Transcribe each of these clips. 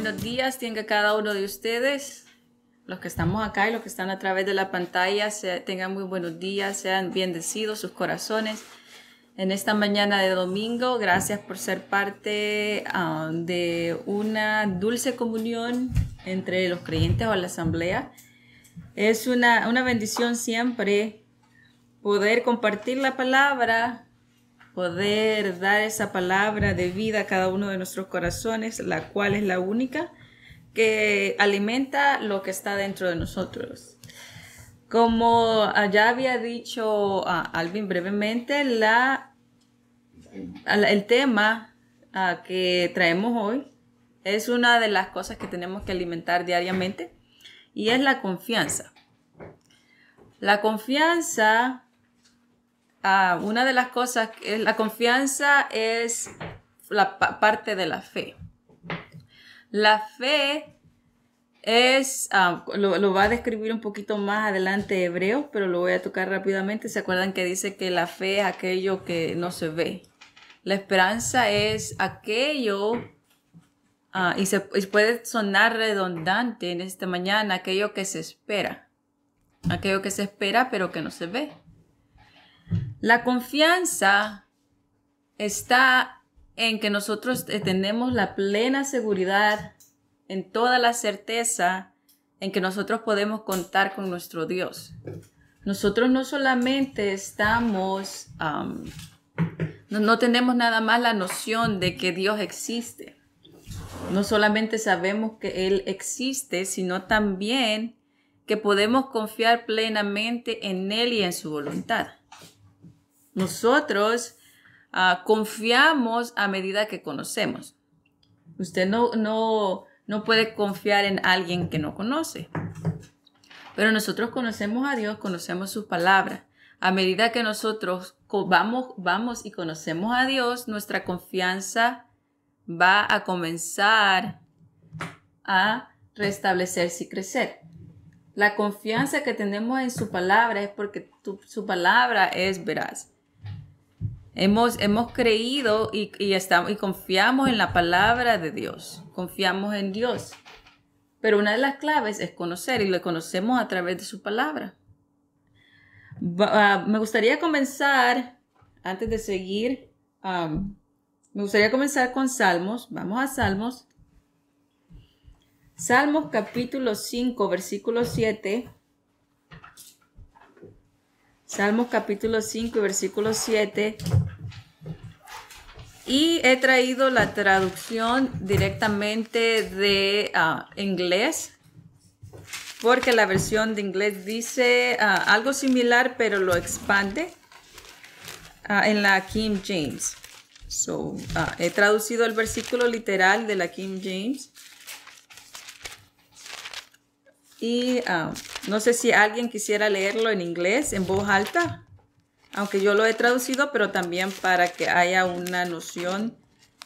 buenos días tenga cada uno de ustedes. Los que estamos acá y los que están a través de la pantalla, tengan muy buenos días, sean bendecidos sus corazones. En esta mañana de domingo, gracias por ser parte ah, de una dulce comunión entre los creyentes o la asamblea. Es una, una bendición siempre poder compartir la palabra poder dar esa palabra de vida a cada uno de nuestros corazones, la cual es la única que alimenta lo que está dentro de nosotros. Como ya había dicho ah, Alvin brevemente, la, el tema ah, que traemos hoy es una de las cosas que tenemos que alimentar diariamente y es la confianza. La confianza Ah, una de las cosas, eh, la confianza es la parte de la fe. La fe es, ah, lo, va a describir un poquito más adelante hebreo pero lo voy a tocar rápidamente. ¿Se acuerdan que dice que la fe es aquello que no se ve? La esperanza es aquello, ah, y, se, puede sonar redundante en esta mañana, aquello que se espera. Aquello que se espera pero que no se ve. La confianza está en que nosotros tenemos la plena seguridad, en toda la certeza, en que nosotros podemos contar con nuestro Dios. Nosotros no solamente estamos, no tenemos nada más la noción de que Dios existe. No solamente sabemos que Él existe, sino también que podemos confiar plenamente en Él y en su voluntad. Nosotros ah, confiamos a medida que conocemos. Usted no, no, puede confiar en alguien que no conoce. Pero nosotros conocemos a Dios, conocemos su palabra. A medida que nosotros vamos, vamos y conocemos a Dios, nuestra confianza va a comenzar a restablecerse y crecer. La confianza que tenemos en su palabra es porque su palabra es veraz. Hemos, creído y, estamos, y confiamos en la palabra de Dios, confiamos en Dios. Pero una de las claves es conocer y lo conocemos a través de su palabra. Ah, me gustaría comenzar, antes de seguir, me gustaría comenzar con Salmos. Vamos a Salmos. Salmos capítulo 5, versículo 7. Salmos capítulo 5, versículo 7. Y he traído la traducción directamente de ah, inglés, porque la versión de inglés dice ah, algo similar, pero lo expande ah, en la King James. So, he traducido el versículo literal de la King James. Y ah, no sé si alguien quisiera leerlo en inglés, en voz alta, aunque yo lo he traducido, pero también para que haya una noción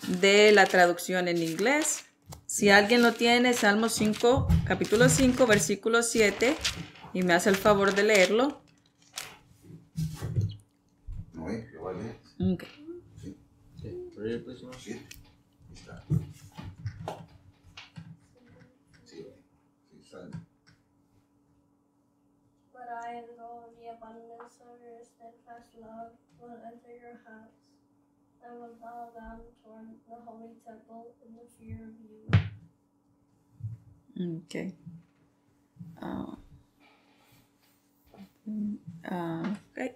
de la traducción en inglés. Si alguien lo tiene, Salmo 5, capítulo 5, versículo 7, y me hace el favor de leerlo. Okay. also your steadfast love will enter your house. I will bow down toward the holy temple in the fear of you. Okay. Uh, uh, okay.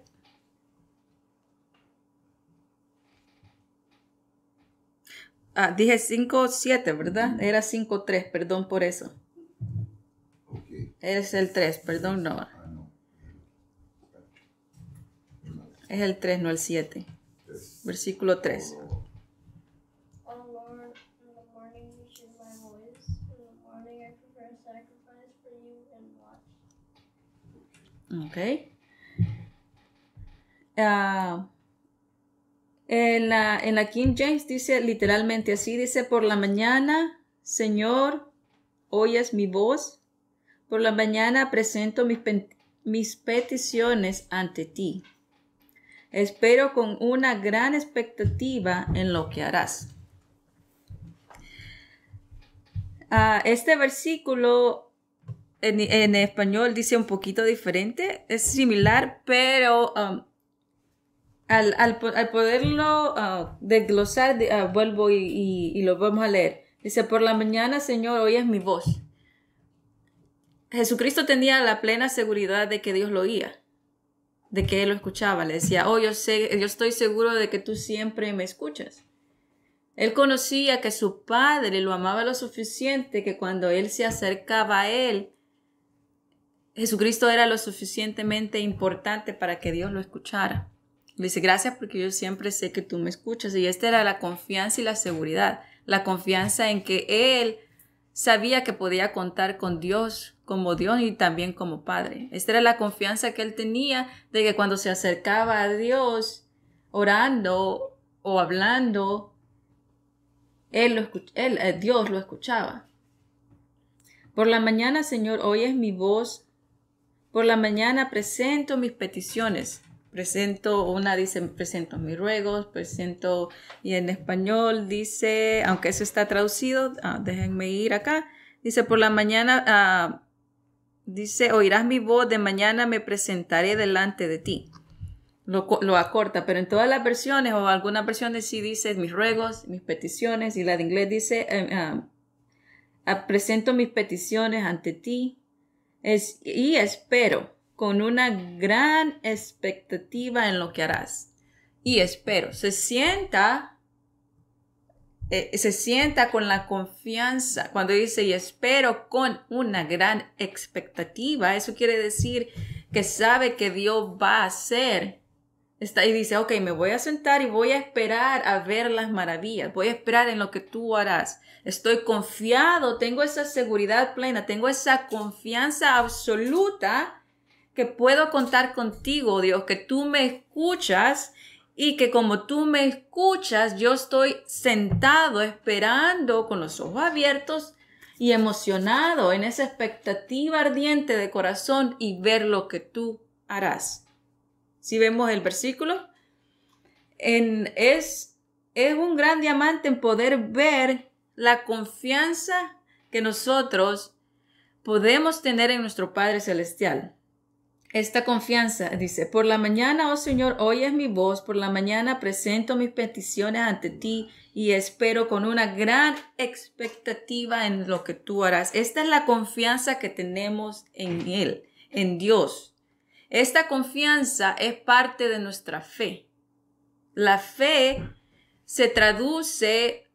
Ah, dije 5-7, ¿verdad? Era 5-3, perdón por eso. Okay. Es el 3, perdón, no. Es el 3, no el 7. Versículo 3. Ok. Ah, en, la, en la King James dice literalmente así, dice, por la mañana, Señor, oyes mi voz, por la mañana presento mis, mis peticiones ante ti. Espero con una gran expectativa en lo que harás. Ah, este versículo en, español dice un poquito diferente, es similar, pero um, al, poderlo ah, desglosar, ah, vuelvo y, lo vamos a leer. Dice, por la mañana, Señor, oyes mi voz. Jesucristo tenía la plena seguridad de que Dios lo oía de que él lo escuchaba. Le decía, oh, yo, sé, yo estoy seguro de que tú siempre me escuchas. Él conocía que su padre lo amaba lo suficiente que cuando él se acercaba a él, Jesucristo era lo suficientemente importante para que Dios lo escuchara. Le dice, gracias porque yo siempre sé que tú me escuchas. Y esta era la confianza y la seguridad. La confianza en que él sabía que podía contar con Dios como Dios y también como Padre. Esta era la confianza que él tenía de que cuando se acercaba a Dios orando o hablando, él lo eh, Dios lo escuchaba. Por la mañana, Señor, oyes mi voz. Por la mañana presento mis peticiones. Presento, una dice, presento mis ruegos, presento, y en español dice, aunque eso está traducido, ah, déjenme ir acá, dice, por la mañana ah, dice, oirás mi voz, de mañana me presentaré delante de ti. Lo, acorta, pero en todas las versiones o algunas versiones sí dice mis ruegos, mis peticiones, y la de inglés dice, em, ah, ah, presento mis peticiones ante ti y espero con una gran expectativa en lo que harás. Y espero, se sienta eh, se sienta con la confianza. Cuando dice, y espero con una gran expectativa, eso quiere decir que sabe que Dios va a hacer. Está, y dice, ok, me voy a sentar y voy a esperar a ver las maravillas, voy a esperar en lo que tú harás. Estoy confiado, tengo esa seguridad plena, tengo esa confianza absoluta que puedo contar contigo, Dios, que tú me escuchas y que como tú me escuchas, yo estoy sentado esperando con los ojos abiertos y emocionado en esa expectativa ardiente de corazón y ver lo que tú harás. Si vemos el versículo, en, es, es un gran diamante en poder ver la confianza que nosotros podemos tener en nuestro Padre Celestial esta confianza. Dice, por la mañana, oh Señor, oyes mi voz, por la mañana presento mis peticiones ante ti y espero con una gran expectativa en lo que tú harás. Esta es la confianza que tenemos en Él, en Dios. Esta confianza es parte de nuestra fe. La fe se traduce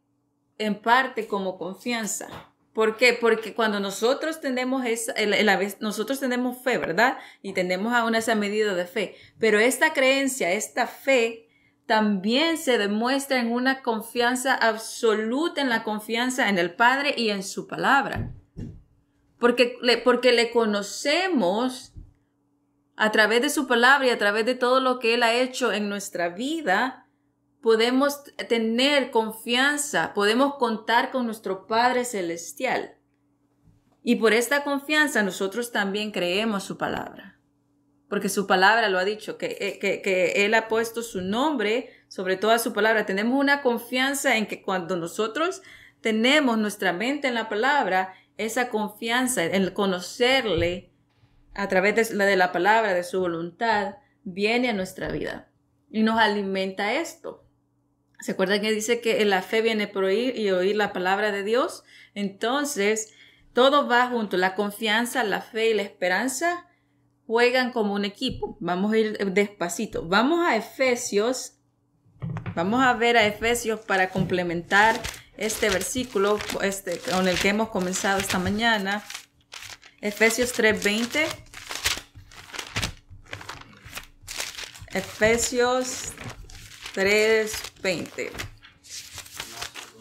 en parte como confianza. ¿Por qué? Porque cuando nosotros tenemos esa, nosotros tenemos fe, ¿verdad? Y tenemos aún esa medida de fe. Pero esta creencia, esta fe, también se demuestra en una confianza absoluta en la confianza en el Padre y en su palabra. Porque porque le conocemos a través de su palabra y a través de todo lo que Él ha hecho en nuestra vida, podemos tener confianza, podemos contar con nuestro Padre Celestial. Y por esta confianza nosotros también creemos su palabra. Porque su palabra lo ha dicho, eh, que, que, Él ha puesto su nombre sobre toda su palabra. Tenemos una confianza en que cuando nosotros tenemos nuestra mente en la palabra, esa confianza, en conocerle a través de la, de la palabra, de su voluntad, viene a nuestra vida. Y nos alimenta esto. ¿Se acuerdan que dice que la fe viene por oír y oír la palabra de Dios? Entonces, todo va junto. La confianza, la fe y la esperanza juegan como un equipo. Vamos a ir despacito. Vamos a Efesios. Vamos a ver a Efesios para complementar este versículo este, con el que hemos comenzado esta mañana. Efesios 3:20. Efesios 3.20.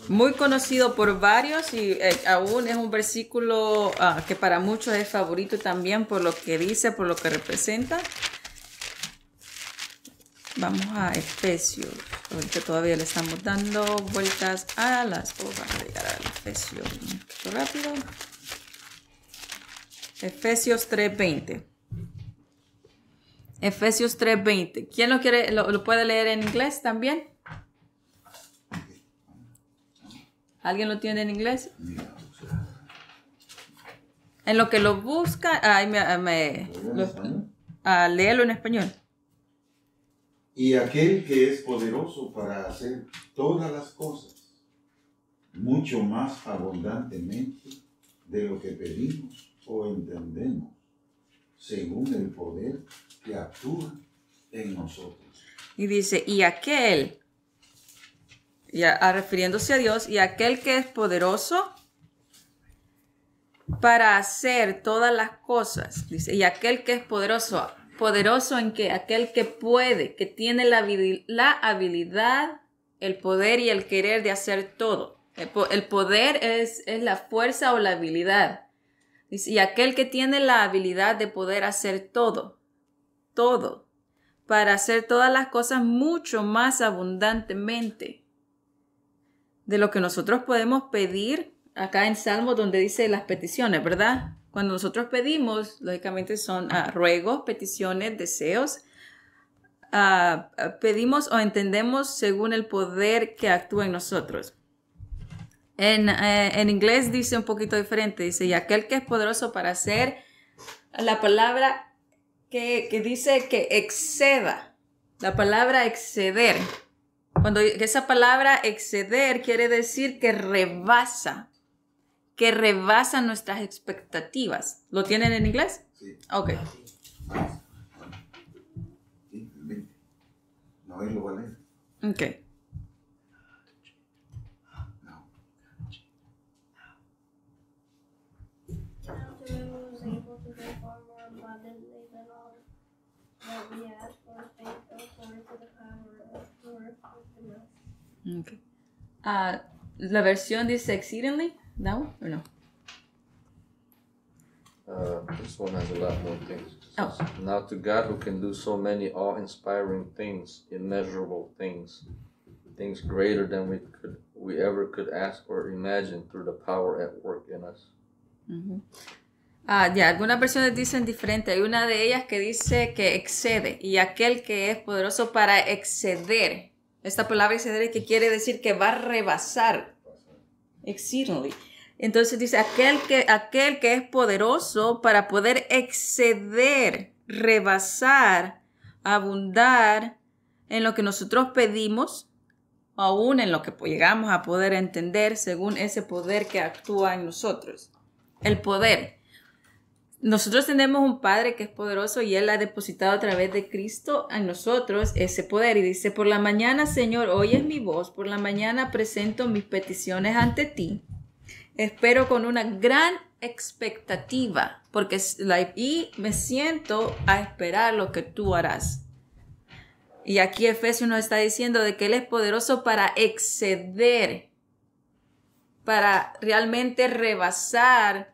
Muy conocido por varios y eh, aún es un versículo ah, que para muchos es favorito también por lo que dice, por lo que representa. Vamos a Efesios. Ahorita todavía le estamos dando vueltas a las vamos a llegar a Efesios. Un rápido. Efesios 3.20. Efesios 3:20. ¿Quién lo quiere lo, puede leer en inglés también? ¿Alguien lo tiene en inglés? En lo que lo busca, ay, me, a ah, léelo en español. Y aquel que es poderoso para hacer todas las cosas mucho más abundantemente de lo que pedimos o entendemos, según el poder que actúa en nosotros. Y dice, y aquel, ya ah, refiriéndose a Dios, y aquel que es poderoso para hacer todas las cosas, dice, y aquel que es poderoso, poderoso en que aquel que puede, que tiene la, la habilidad, el poder y el querer de hacer todo. El, poder es, es la fuerza o la habilidad. Dice, y aquel que tiene la habilidad de poder hacer todo todo, para hacer todas las cosas mucho más abundantemente de lo que nosotros podemos pedir acá en Salmo donde dice las peticiones, ¿verdad? Cuando nosotros pedimos, lógicamente son ah, ruegos, peticiones, deseos. Ah, pedimos o entendemos según el poder que actúa en nosotros. En, eh, en inglés dice un poquito diferente, dice, y aquel que es poderoso para hacer la palabra que, dice que exceda, la palabra exceder. Cuando esa palabra exceder quiere decir que rebasa, que rebasa nuestras expectativas. ¿Lo tienen en inglés? Sí. Ok. No, Ok. Okay. Uh, ¿La versión dice exceedingly? ¿No o no? Uh, this one has a lot more things. Oh. Now to God who can do so many awe-inspiring things, immeasurable things, things greater than we could we ever could ask or imagine through the power at work in us. uh Ah, ya, algunas versiones dicen diferente. Hay una de ellas que dice que excede y aquel que es poderoso para exceder esta palabra exceder que quiere decir que va a rebasar. Exceedingly. Entonces dice, aquel que, aquel que es poderoso para poder exceder, rebasar, abundar en lo que nosotros pedimos, aún en lo que llegamos a poder entender según ese poder que actúa en nosotros. El poder nosotros tenemos un Padre que es poderoso y Él ha depositado a través de Cristo en nosotros ese poder. Y dice, por la mañana, Señor, oyes mi voz, por la mañana presento mis peticiones ante ti. Espero con una gran expectativa, porque y me siento a esperar lo que tú harás. Y aquí Efesios nos está diciendo de que Él es poderoso para exceder, para realmente rebasar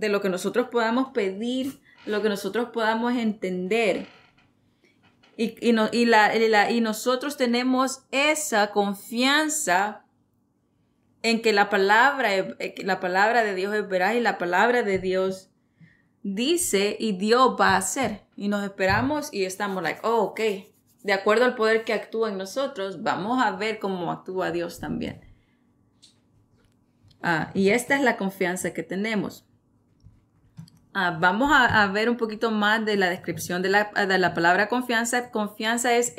de lo que nosotros podamos pedir, lo que nosotros podamos entender. Y, y, nosotros tenemos esa confianza en que la palabra, eh, eh, la palabra de Dios es verdad y la palabra de Dios dice y Dios va a hacer. Y nos esperamos y estamos like, oh, ok, de acuerdo al poder que actúa en nosotros, vamos a ver cómo actúa Dios también. Ah, y esta es la confianza que tenemos. Ah, vamos a, ver un poquito más de la descripción de la, palabra confianza. Confianza es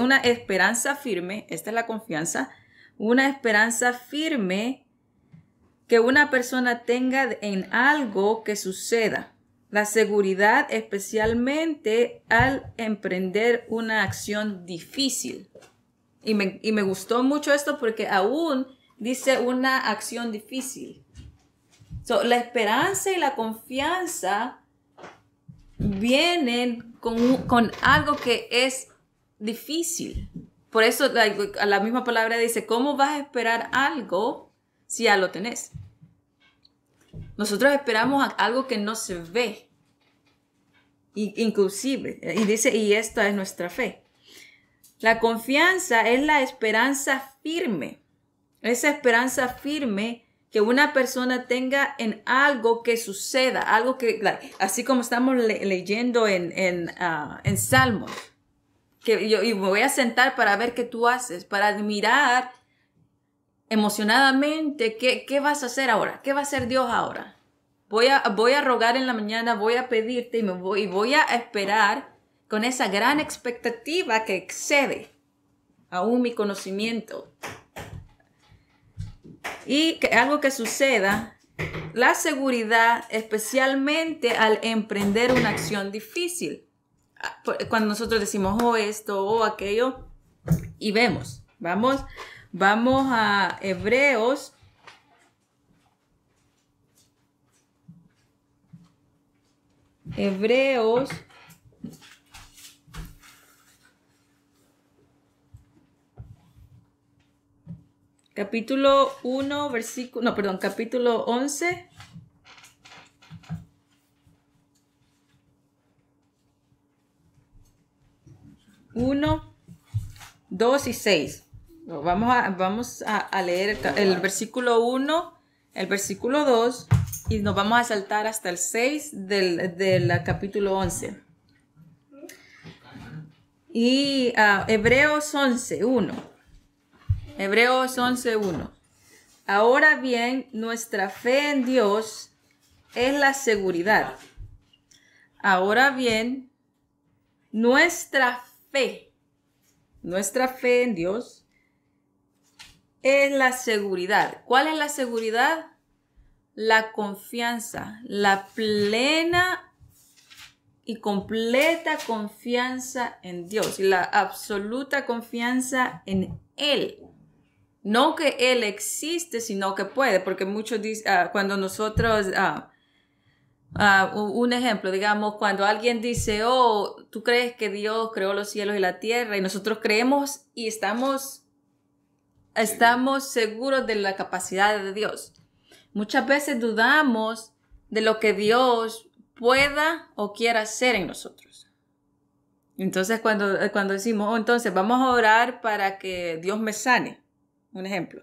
una esperanza firme, esta es la confianza, una esperanza firme que una persona tenga en algo que suceda. La seguridad especialmente al emprender una acción difícil. y me gustó mucho esto porque aún dice una acción difícil la esperanza y la confianza vienen con, con algo que es difícil. Por eso la, la, misma palabra dice, ¿cómo vas a esperar algo si ya lo tenés? Nosotros esperamos algo que no se ve. Y, inclusive, y dice, y esta es nuestra fe. La confianza es la esperanza firme. Esa esperanza firme que una persona tenga en algo que suceda, algo que, así como estamos leyendo en, en, ah, Salmo, que yo y voy a sentar para ver qué tú haces, para admirar emocionadamente qué, vas a hacer ahora, qué va a hacer Dios ahora. Voy a, voy a rogar en la mañana, voy a pedirte y, me voy, y voy a esperar con esa gran expectativa que excede aún mi conocimiento y que algo que suceda, la seguridad, especialmente al emprender una acción difícil. Ah, cuando nosotros decimos o oh, esto o oh, aquello, y vemos, vamos, vamos a Hebreos. Hebreos Capítulo 1, versículo, no, perdón, capítulo 11. 1, 2 y 6. Vamos a, leer el, versículo 1, el versículo 2 y nos vamos a saltar hasta el 6 del, capítulo 11. Y ah, Hebreos 11, 1. Hebreos 11.1. Ahora bien, nuestra fe en Dios es la seguridad. Ahora bien, nuestra fe, nuestra fe en Dios es la seguridad. ¿Cuál es la seguridad? La confianza, la plena y completa confianza en Dios y la absoluta confianza en Él. No que Él existe, sino que puede, porque muchos dicen, ah, cuando nosotros, ah, ah, un ejemplo, digamos, cuando alguien dice, oh, tú crees que Dios creó los cielos y la tierra, y nosotros creemos y estamos, estamos seguros de la capacidad de Dios. Muchas veces dudamos de lo que Dios pueda o quiera hacer en nosotros. Entonces, cuando, eh, cuando decimos, oh, entonces vamos a orar para que Dios me sane un ejemplo.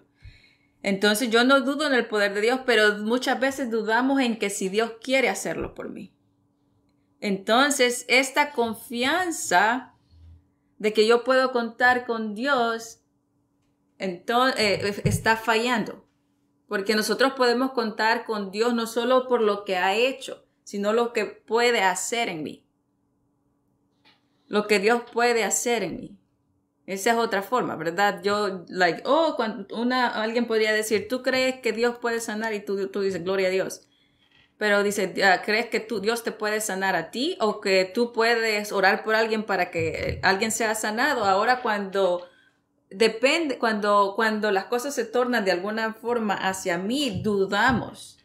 Entonces yo no dudo en el poder de Dios, pero muchas veces dudamos en que si Dios quiere hacerlo por mí. Entonces esta confianza de que yo puedo contar con Dios eh, e-, está fallando. Porque nosotros podemos contar con Dios no solo por lo que ha hecho, sino lo que puede hacer en mí. Lo que Dios puede hacer en mí. Esa es otra forma, ¿verdad? Yo, like, oh, una, alguien podría decir, tú crees que Dios puede sanar y tú, tú dices, gloria a Dios. Pero dice, ¿crees que tú, Dios te puede sanar a ti o que tú puedes orar por alguien para que eh, alguien sea sanado? Ahora cuando depende, cuando, cuando las cosas se tornan de alguna forma hacia mí, dudamos.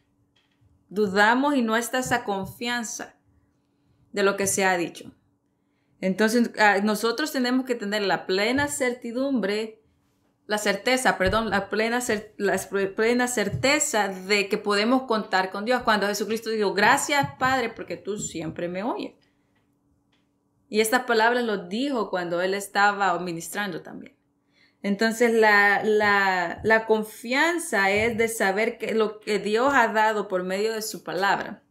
Dudamos y no está esa confianza de lo que se ha dicho. Entonces, ah, nosotros tenemos que tener la plena certidumbre, la certeza, perdón, la plena, plena certeza de que podemos contar con Dios. Cuando Jesucristo dijo, gracias Padre, porque tú siempre me oyes. Y estas palabras lo dijo cuando él estaba ministrando también. Entonces la, la, la, confianza es de saber que lo que Dios ha dado por medio de su palabra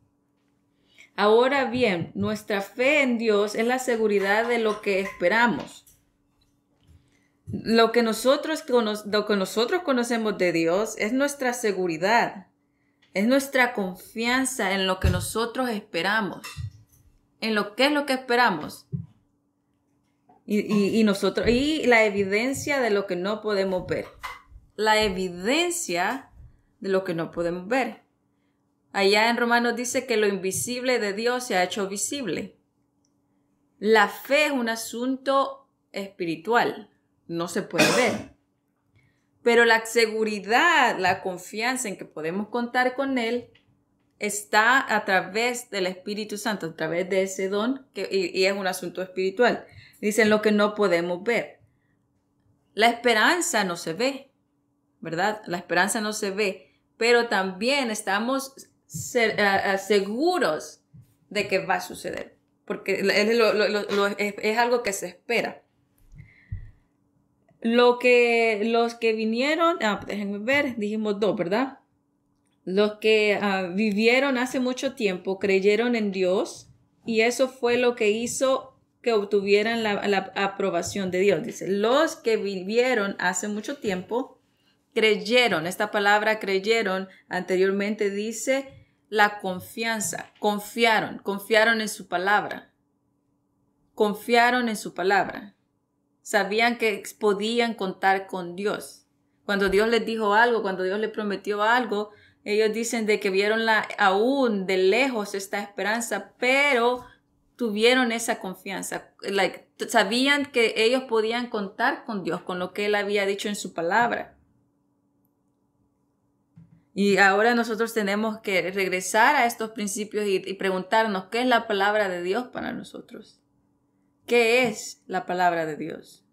Ahora bien, nuestra fe en Dios es la seguridad de lo que esperamos. Lo que nosotros, nosotros conocemos de Dios es nuestra seguridad, es nuestra confianza en lo que nosotros esperamos, en lo que es lo que esperamos. y nosotros, y la evidencia de lo que no podemos ver. La evidencia de lo que no podemos ver. Allá en Romanos dice que lo invisible de Dios se ha hecho visible. La fe es un asunto espiritual, no se puede ver. Pero la seguridad, la confianza en que podemos contar con Él está a través del Espíritu Santo, a través de ese don, que, y es un asunto espiritual. Dicen lo que no podemos ver. La esperanza no se ve, ¿verdad? La esperanza no se ve, pero también estamos ser, seguros de que va a suceder, porque es, algo que se espera. Lo que, los que vinieron, ah, déjenme ver, dijimos dos, ¿verdad? Los que ah, vivieron hace mucho tiempo creyeron en Dios y eso fue lo que hizo que obtuvieran la, la aprobación de Dios. Dice, los que vivieron hace mucho tiempo creyeron, esta palabra creyeron anteriormente dice la confianza. Confiaron, confiaron en su palabra. Confiaron en su palabra. Sabían que podían contar con Dios. Cuando Dios les dijo algo, cuando Dios les prometió algo, ellos dicen de que vieron la, aún de lejos esta esperanza, pero tuvieron esa confianza. sabían que ellos podían contar con Dios, con lo que Él había dicho en su palabra. Y ahora nosotros tenemos que regresar a estos principios y, preguntarnos qué es la palabra de Dios para nosotros. ¿Qué es la palabra de Dios?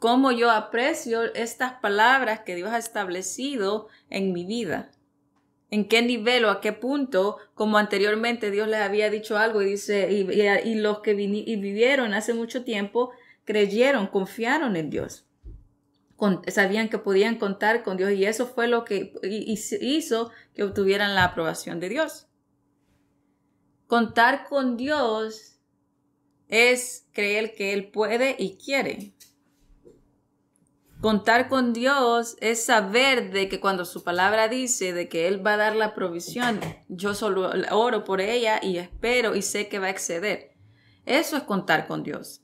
¿Cómo yo aprecio estas palabras que Dios ha establecido en mi vida? ¿En qué nivel o a qué punto, como anteriormente Dios les había dicho algo y dice, y, y los que vivieron hace mucho tiempo creyeron, confiaron en Dios? sabían que podían contar con Dios y eso fue lo que hizo que obtuvieran la aprobación de Dios. Contar con Dios es creer que Él puede y quiere. Contar con Dios es saber de que cuando su palabra dice de que Él va a dar la provisión, yo solo oro por ella y espero y sé que va a exceder. Eso es contar con Dios.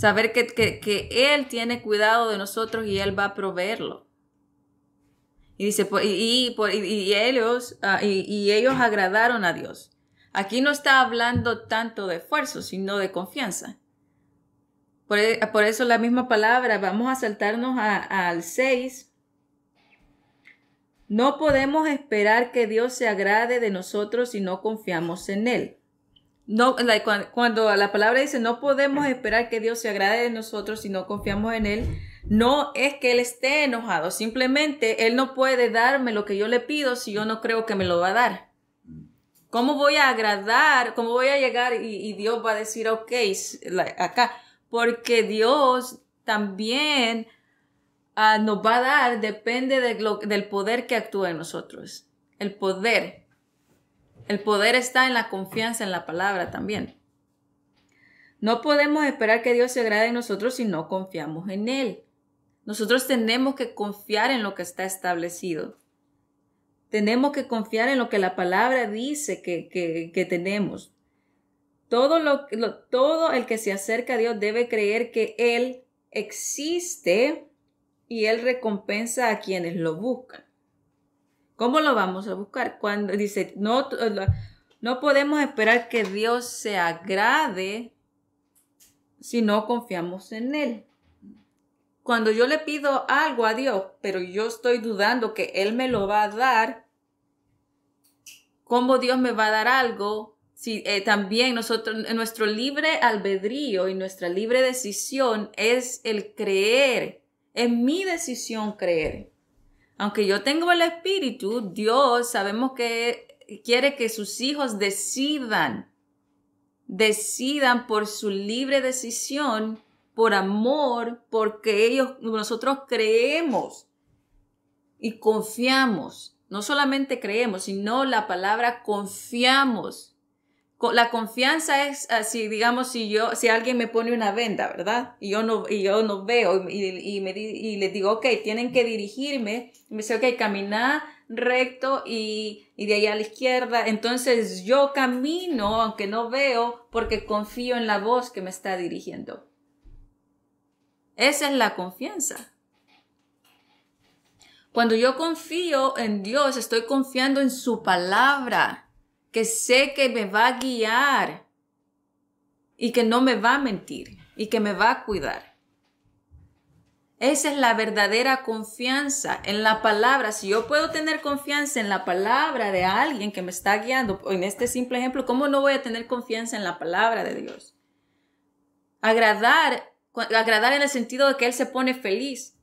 Saber que, Él tiene cuidado de nosotros y Él va a proveerlo. Y dice, pues, pues, y, y, ellos, ah, y, ellos agradaron a Dios. Aquí no está hablando tanto de esfuerzo, sino de confianza. Por, e, por eso la misma palabra, vamos a saltarnos al 6. No podemos esperar que Dios se agrade de nosotros si no confiamos en Él cuando, la palabra dice no podemos esperar que Dios se agrade de nosotros si no confiamos en Él, no es que Él esté enojado, simplemente Él no puede darme lo que yo le pido si yo no creo que me lo va a dar. ¿Cómo voy a agradar? ¿Cómo voy a llegar y, Dios va a decir, ok, acá? Porque Dios también ah, nos va a dar, depende del poder que actúa en nosotros. El poder el poder está en la confianza en la palabra también. No podemos esperar que Dios se agrade en nosotros si no confiamos en Él. Nosotros tenemos que confiar en lo que está establecido. Tenemos que confiar en lo que la palabra dice que, tenemos. Todo, todo el que se acerca a Dios debe creer que Él existe y Él recompensa a quienes lo buscan. ¿Cómo lo vamos a buscar? Cuando dice, no, eh, no podemos esperar que Dios se agrade si no confiamos en Él. Cuando yo le pido algo a Dios, pero yo estoy dudando que Él me lo va a dar, ¿cómo Dios me va a dar algo? Si eh, también nosotros, nuestro libre albedrío y nuestra libre decisión es el creer, es mi decisión creer aunque yo tengo el Espíritu, Dios sabemos que quiere que sus hijos decidan, decidan por su libre decisión, por amor, porque ellos, nosotros creemos y confiamos. No solamente creemos, sino la palabra confiamos la confianza es así, digamos, si yo, si alguien me pone una venda, ¿verdad? Y yo no, y yo no veo y, y, me, y les digo, ok, tienen que dirigirme. me dice, ok, camina recto y, y de ahí a la izquierda. Entonces yo camino, aunque no veo, porque confío en la voz que me está dirigiendo. Esa es la confianza. Cuando yo confío en Dios, estoy confiando en su palabra que sé que me va a guiar y que no me va a mentir y que me va a cuidar. Esa es la verdadera confianza en la palabra. Si yo puedo tener confianza en la palabra de alguien que me está guiando, en este simple ejemplo, ¿cómo no voy a tener confianza en la palabra de Dios? Agradar, agradar en el sentido de que Él se pone feliz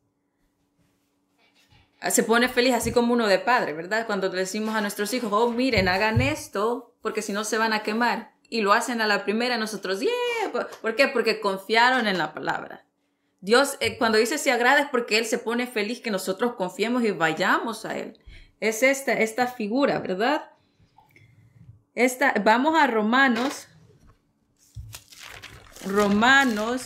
se pone feliz así como uno de padre, ¿verdad? Cuando le decimos a nuestros hijos, oh, miren, hagan esto porque si no se van a quemar. Y lo hacen a la primera, nosotros, yeah. ¿Por qué? Porque confiaron en la palabra. Dios, eh, cuando dice si agrada es porque Él se pone feliz que nosotros confiemos y vayamos a Él. Es esta, esta figura, ¿verdad? Esta, vamos a Romanos. Romanos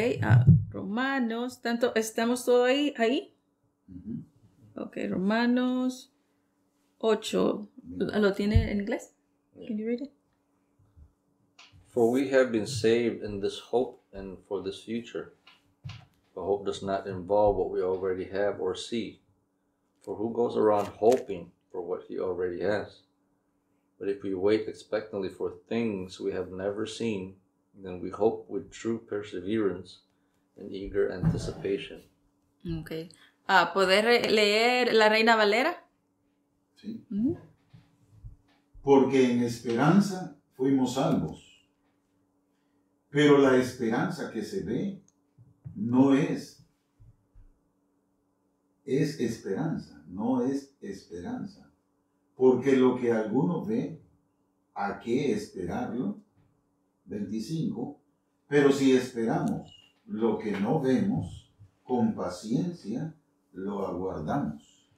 a Romanos, tanto, ¿estamos todo ahí? ahí? Ok, Romanos 8. ¿Lo tiene en inglés? Can you read it? For we have been saved in this hope and for this future. But hope does not involve what we already have or see. For who goes around hoping for what he already has? But if we wait expectantly for things we have never seen, then we hope with true perseverance and eager anticipation. Okay. Ah, ¿Poder leer la Reina Valera? Sí. Porque en esperanza fuimos salvos. Pero la esperanza que se ve no es. Es esperanza, no es esperanza. Porque lo que alguno ve, ¿a qué esperarlo? 25, pero si esperamos lo que no vemos, con paciencia lo aguardamos.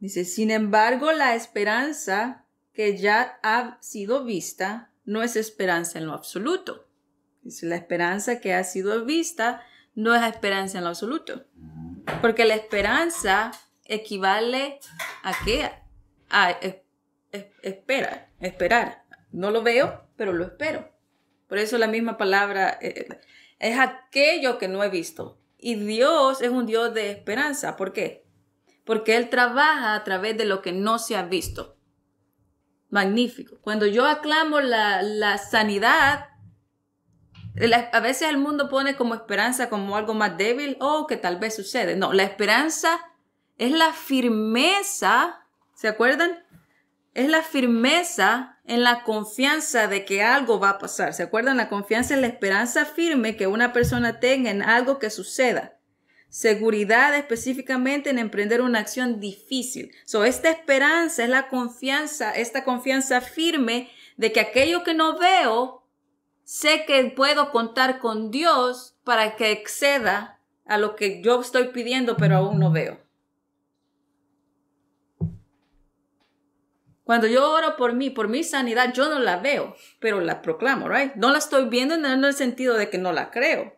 Dice, sin embargo, la esperanza que ya ha sido vista no es esperanza en lo absoluto. Dice, la esperanza que ha sido vista no es esperanza en lo absoluto. Porque la esperanza equivale a qué? A, esperar, esperar. No lo veo, pero lo espero. Por eso la misma palabra eh, eh, es aquello que no he visto. Y Dios es un Dios de esperanza. ¿Por qué? Porque Él trabaja a través de lo que no se ha visto. Magnífico. Cuando yo aclamo la, sanidad, a veces el mundo pone como esperanza como algo más débil o oh, que tal vez sucede. No, la esperanza es la firmeza, ¿se acuerdan? Es la firmeza en la confianza de que algo va a pasar. ¿Se acuerdan? La confianza es la esperanza firme que una persona tenga en algo que suceda. Seguridad específicamente en emprender una acción difícil. So, esta esperanza es la confianza, esta confianza firme de que aquello que no veo, sé que puedo contar con Dios para que exceda a lo que yo estoy pidiendo, pero aún no veo. Cuando yo oro por mí, por mi sanidad, yo no la veo, pero la proclamo, ¿right? No la estoy viendo en el sentido de que no la creo,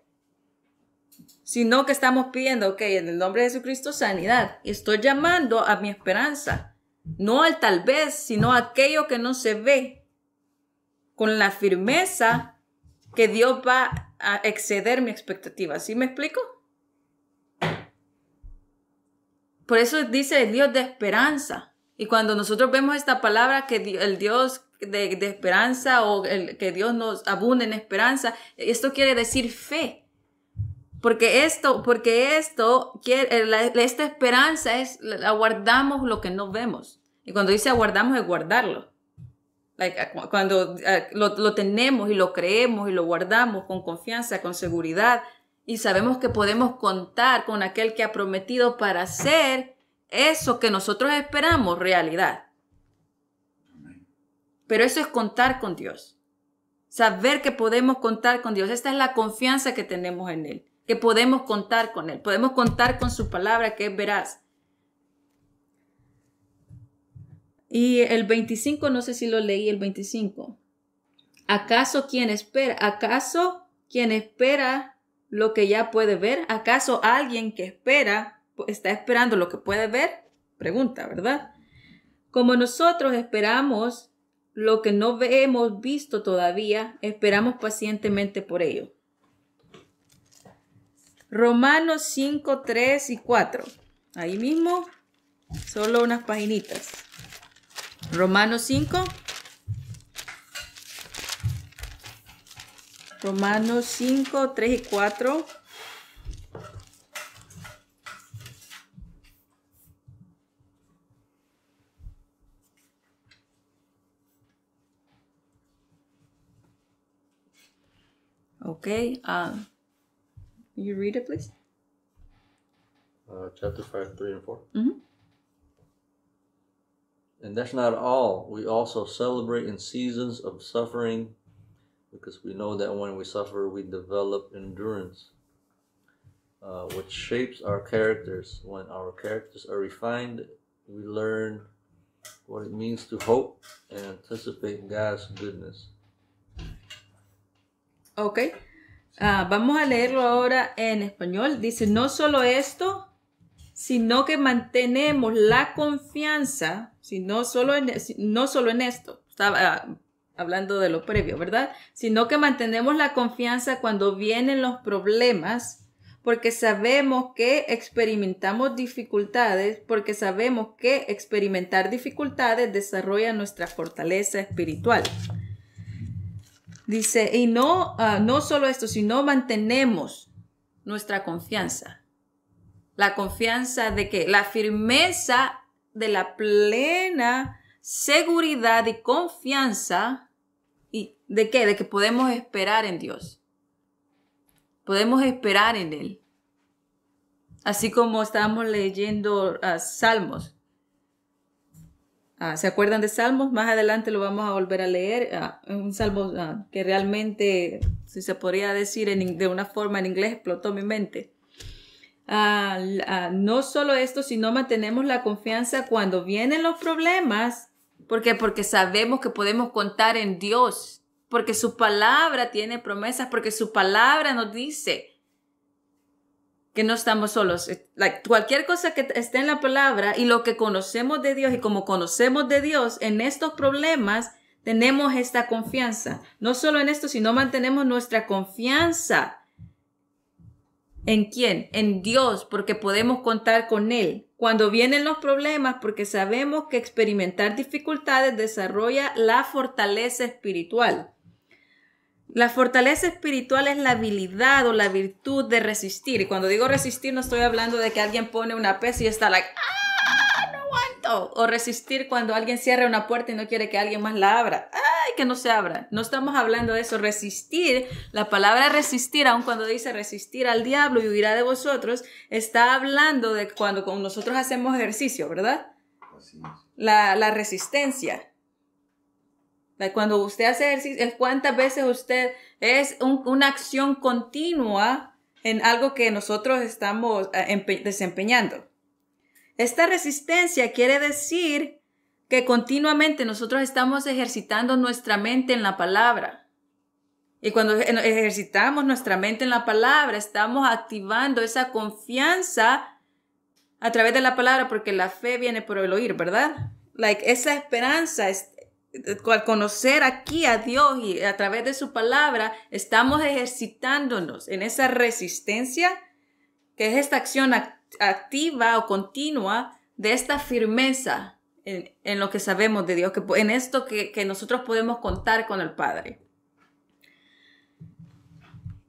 sino que estamos pidiendo, ok, en el nombre de Jesucristo, sanidad. estoy llamando a mi esperanza, no al tal vez, sino aquello que no se ve, con la firmeza que Dios va a exceder mi expectativa. ¿Sí me explico? Por eso dice Dios de esperanza. Y cuando nosotros vemos esta palabra que el Dios de, esperanza o el, que Dios nos abunde en esperanza, esto quiere decir fe. Porque esto, porque esto, esta esperanza es, aguardamos lo que no vemos. Y cuando dice aguardamos es guardarlo. cuando lo, tenemos y lo creemos y lo guardamos con confianza, con seguridad, y sabemos que podemos contar con aquel que ha prometido para ser eso que nosotros esperamos realidad. Pero eso es contar con Dios. Saber que podemos contar con Dios. Esta es la confianza que tenemos en Él, que podemos contar con Él, podemos contar con su palabra que es veraz. Y el 25, no sé si lo leí el 25. ¿Acaso quien espera, acaso quien espera lo que ya puede ver? ¿Acaso alguien que espera está esperando lo que puede ver? Pregunta, ¿verdad? Como nosotros esperamos lo que no hemos visto todavía, esperamos pacientemente por ello. Romanos 5, 3 y 4. Ahí mismo, solo unas paginitas. Romanos 5. Romanos 5, 3 y 4. Okay. Uh, you read it, please. Uh, chapter 5, 3, and 4. Mm -hmm. And that's not all. We also celebrate in seasons of suffering because we know that when we suffer, we develop endurance, uh, which shapes our characters. When our characters are refined, we learn what it means to hope and anticipate God's goodness. Ok. Ah, vamos a leerlo ahora en español. Dice, no solo esto, sino que mantenemos la confianza, sino no, solo en, no solo en esto, estaba ah, hablando de lo previo, ¿verdad? Sino que mantenemos la confianza cuando vienen los problemas, porque sabemos que experimentamos dificultades, porque sabemos que experimentar dificultades desarrolla nuestra fortaleza espiritual. Dice, y no, ah, no solo esto, sino mantenemos nuestra confianza. La confianza de que la firmeza de la plena seguridad y confianza y de qué? De que podemos esperar en Dios. Podemos esperar en Él. Así como estábamos leyendo ah, Salmos, Ah, ¿Se acuerdan de Salmos? Más adelante lo vamos a volver a leer. Ah, un salmo ah, que realmente, si se podría decir de una forma en inglés, explotó mi mente. no solo esto, sino mantenemos la confianza cuando vienen los problemas. ¿Por Porque sabemos que podemos contar en Dios, porque su palabra tiene promesas, porque su palabra nos dice que no estamos solos. Eh, cualquier cosa que esté en la palabra y lo que conocemos de Dios y como conocemos de Dios en estos problemas, tenemos esta confianza. No solo en esto, sino mantenemos nuestra confianza. ¿En quién? En Dios, porque podemos contar con Él. Cuando vienen los problemas, porque sabemos que experimentar dificultades desarrolla la fortaleza espiritual. La fortaleza espiritual es la habilidad o la virtud de resistir. Y cuando digo resistir, no estoy hablando de que alguien pone una pesa y está like, ¡ah! ¡No aguanto! O resistir cuando alguien cierra una puerta y no quiere que alguien más la abra. ¡ay! Que no se abra. No estamos hablando de eso. Resistir, la palabra resistir, aun cuando dice resistir al diablo y huirá de vosotros, está hablando de cuando con nosotros hacemos ejercicio, ¿verdad? la resistencia. Cuando usted hace ejercicio, ¿cuántas veces usted es una acción continua en algo que nosotros estamos eh, desempeñando? Esta resistencia quiere decir que continuamente nosotros estamos ejercitando nuestra mente en la palabra. Y cuando ejercitamos nuestra mente en la palabra, estamos activando esa confianza a través de la palabra, porque la fe viene por el oír, ¿verdad? Like, esa esperanza es, al conocer aquí a Dios y a través de su palabra, estamos ejercitándonos en esa resistencia, que es esta acción activa o continua de esta firmeza en, lo que sabemos de Dios, que, en esto que, nosotros podemos contar con el Padre.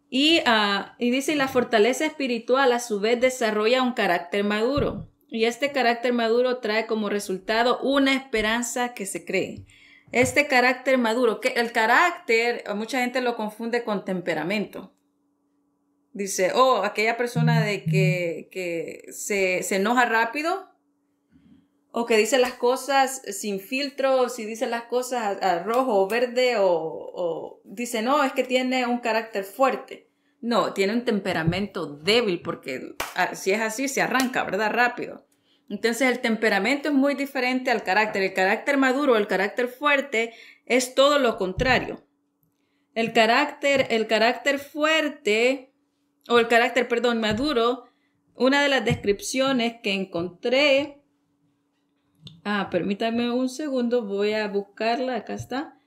Y, ah, y dice, la fortaleza espiritual a su vez desarrolla un carácter maduro. Y este carácter maduro trae como resultado una esperanza que se cree este carácter maduro, que el carácter, mucha gente lo confunde con temperamento. Dice, oh, aquella persona de que, se, enoja rápido o que dice las cosas sin filtro, si dice las cosas a, rojo o verde o, o dice, no, es que tiene un carácter fuerte. No, tiene un temperamento débil porque ah, si es así se arranca, ¿verdad? Rápido. Entonces el temperamento es muy diferente al carácter. El carácter maduro, el carácter fuerte, es todo lo contrario. El carácter, el carácter fuerte, o el carácter, perdón, maduro, una de las descripciones que encontré. Ah, permítame un segundo, voy a buscarla, acá está.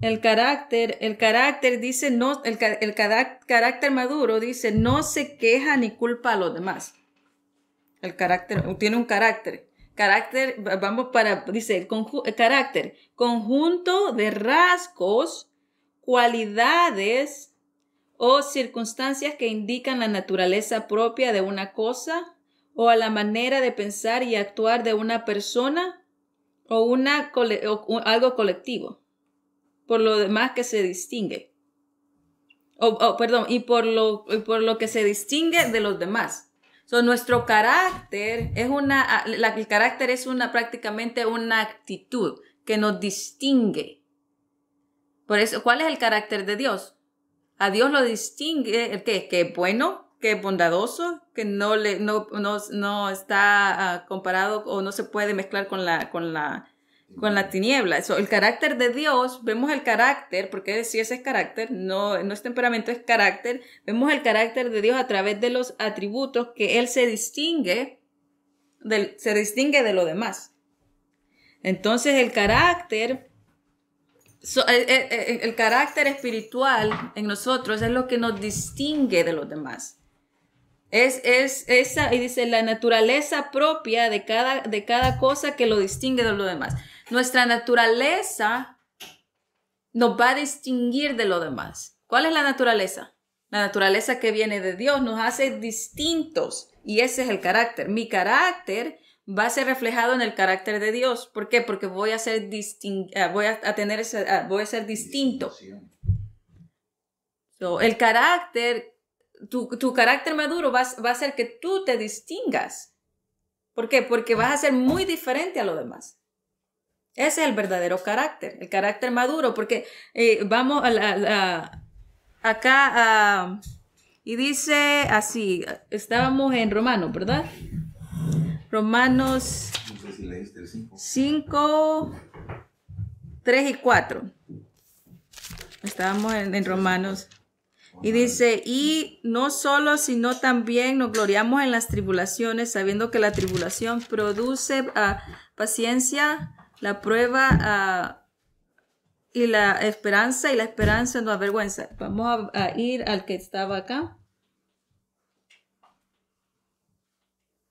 El carácter, el carácter dice no, el, el carácter maduro dice no se queja ni culpa a los demás. El carácter, tiene un carácter. Carácter, vamos para, dice, eh, carácter, conjunto de rasgos, cualidades o circunstancias que indican la naturaleza propia de una cosa o a la manera de pensar y actuar de una persona o, una, algo colectivo, por lo demás que se distingue. o perdón, y por lo, por lo que se distingue de los demás nuestro carácter es una, ah, el carácter es una prácticamente una actitud que nos distingue. Por eso, ¿cuál es el carácter de Dios? A Dios lo distingue el que, es bueno, que es bondadoso, que no le, no, no, está ah, comparado o no se puede mezclar con la, con la con la tiniebla. eso el carácter de Dios, vemos el carácter, porque si ese es carácter, no, no es temperamento, es carácter. Vemos el carácter de Dios a través de los atributos que Él se distingue, del, se distingue de lo demás. Entonces el carácter, eh, eh, eh, el, carácter espiritual en nosotros es lo que nos distingue de los demás. Es, esa, y dice, la naturaleza propia de cada, de cada cosa que lo distingue de lo demás. Nuestra naturaleza nos va a distinguir de lo demás. ¿Cuál es la naturaleza? La naturaleza que viene de Dios nos hace distintos y ese es el carácter. Mi carácter va a ser reflejado en el carácter de Dios. ¿Por qué? Porque voy a ser, ah, voy a tener ah, voy a ser distinto. el carácter, tu, carácter maduro va, a ser que tú te distingas. ¿Por qué? Porque vas a ser muy diferente a lo demás. Ese es el verdadero carácter, el carácter maduro, porque eh, vamos a, la, acá y dice así, estábamos en Romanos, ¿verdad? Romanos 5, 3 y 4. Estábamos en, Romanos. Y dice, y no solo, sino también nos gloriamos en las tribulaciones, sabiendo que la tribulación produce a ah, paciencia, la prueba ah, y la esperanza y la esperanza no avergüenza. Vamos a, ir al que estaba acá.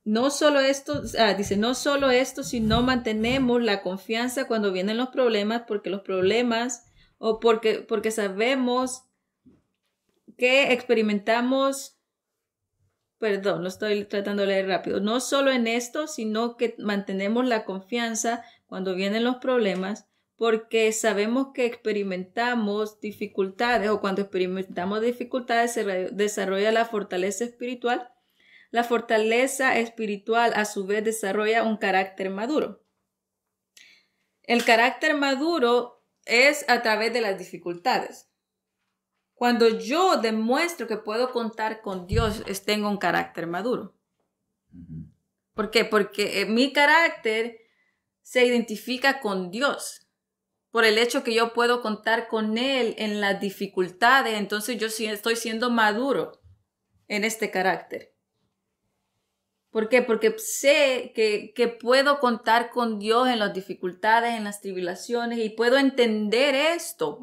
No solo esto, ah, dice, no solo esto, sino mantenemos la confianza cuando vienen los problemas, porque los problemas, o porque, porque sabemos que experimentamos, perdón, lo estoy tratando de leer rápido, no solo en esto, sino que mantenemos la confianza cuando vienen los problemas, porque sabemos que experimentamos dificultades o cuando experimentamos dificultades se desarrolla la fortaleza espiritual. La fortaleza espiritual a su vez desarrolla un carácter maduro. El carácter maduro es a través de las dificultades. Cuando yo demuestro que puedo contar con Dios, tengo un carácter maduro. ¿Por qué? Porque eh, mi carácter se identifica con Dios. Por el hecho que yo puedo contar con Él en las dificultades, entonces yo estoy siendo maduro en este carácter. ¿Por qué? Porque sé que, puedo contar con Dios en las dificultades, en las tribulaciones y puedo entender esto.